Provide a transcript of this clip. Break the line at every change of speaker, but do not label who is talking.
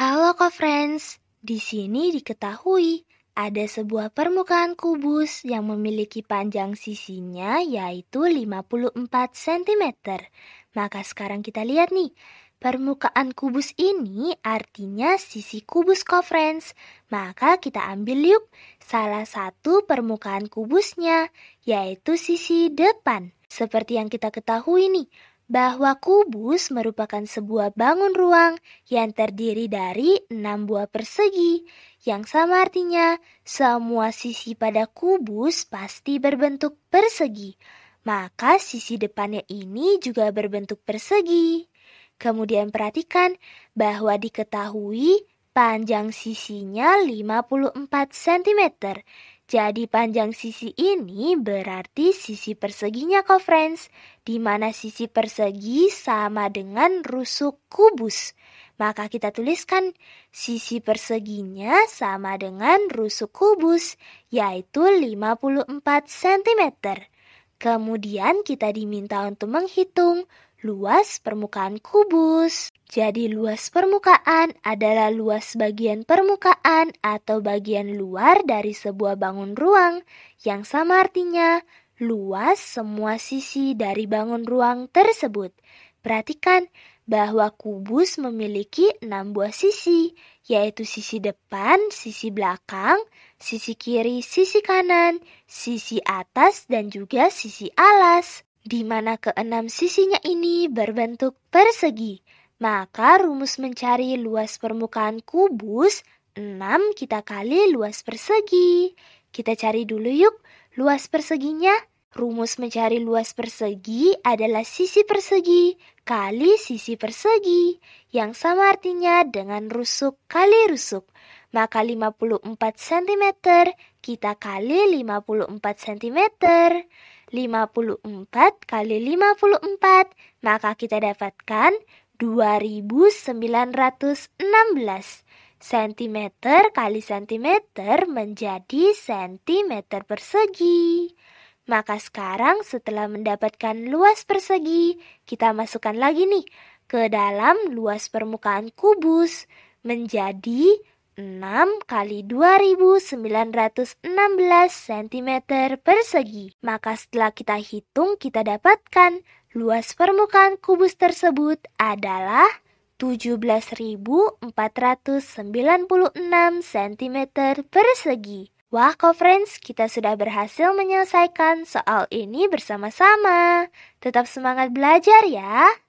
Halo co-friends, di sini diketahui ada sebuah permukaan kubus yang memiliki panjang sisinya yaitu 54 cm. Maka sekarang kita lihat nih, permukaan kubus ini artinya sisi kubus co-friends. Maka kita ambil yuk salah satu permukaan kubusnya yaitu sisi depan. Seperti yang kita ketahui nih, bahwa kubus merupakan sebuah bangun ruang yang terdiri dari enam buah persegi, yang sama artinya semua sisi pada kubus pasti berbentuk persegi. Maka sisi depannya ini juga berbentuk persegi. Kemudian perhatikan bahwa diketahui panjang sisinya 54 cm jadi panjang sisi ini berarti sisi perseginya kok friends, di mana sisi persegi sama dengan rusuk kubus. Maka kita tuliskan sisi perseginya sama dengan rusuk kubus, yaitu 54 cm. Kemudian kita diminta untuk menghitung luas permukaan kubus. Jadi luas permukaan adalah luas bagian permukaan atau bagian luar dari sebuah bangun ruang yang sama artinya luas semua sisi dari bangun ruang tersebut. Perhatikan bahwa kubus memiliki enam buah sisi, yaitu sisi depan, sisi belakang, sisi kiri, sisi kanan, sisi atas, dan juga sisi alas di mana keenam sisinya ini berbentuk persegi. Maka rumus mencari luas permukaan kubus 6 kita kali luas persegi. Kita cari dulu yuk luas perseginya. Rumus mencari luas persegi adalah sisi persegi kali sisi persegi yang sama artinya dengan rusuk kali rusuk. Maka 54 cm kita kali 54 cm. 54 kali 54, maka kita dapatkan 2916 cm kali cm menjadi cm persegi. Maka sekarang setelah mendapatkan luas persegi, kita masukkan lagi nih ke dalam luas permukaan kubus menjadi 6 kali 2916 cm persegi. Maka setelah kita hitung kita dapatkan luas permukaan kubus tersebut adalah 17.496 cm persegi. Wah, kok friends, kita sudah berhasil menyelesaikan soal ini bersama-sama. Tetap semangat belajar ya.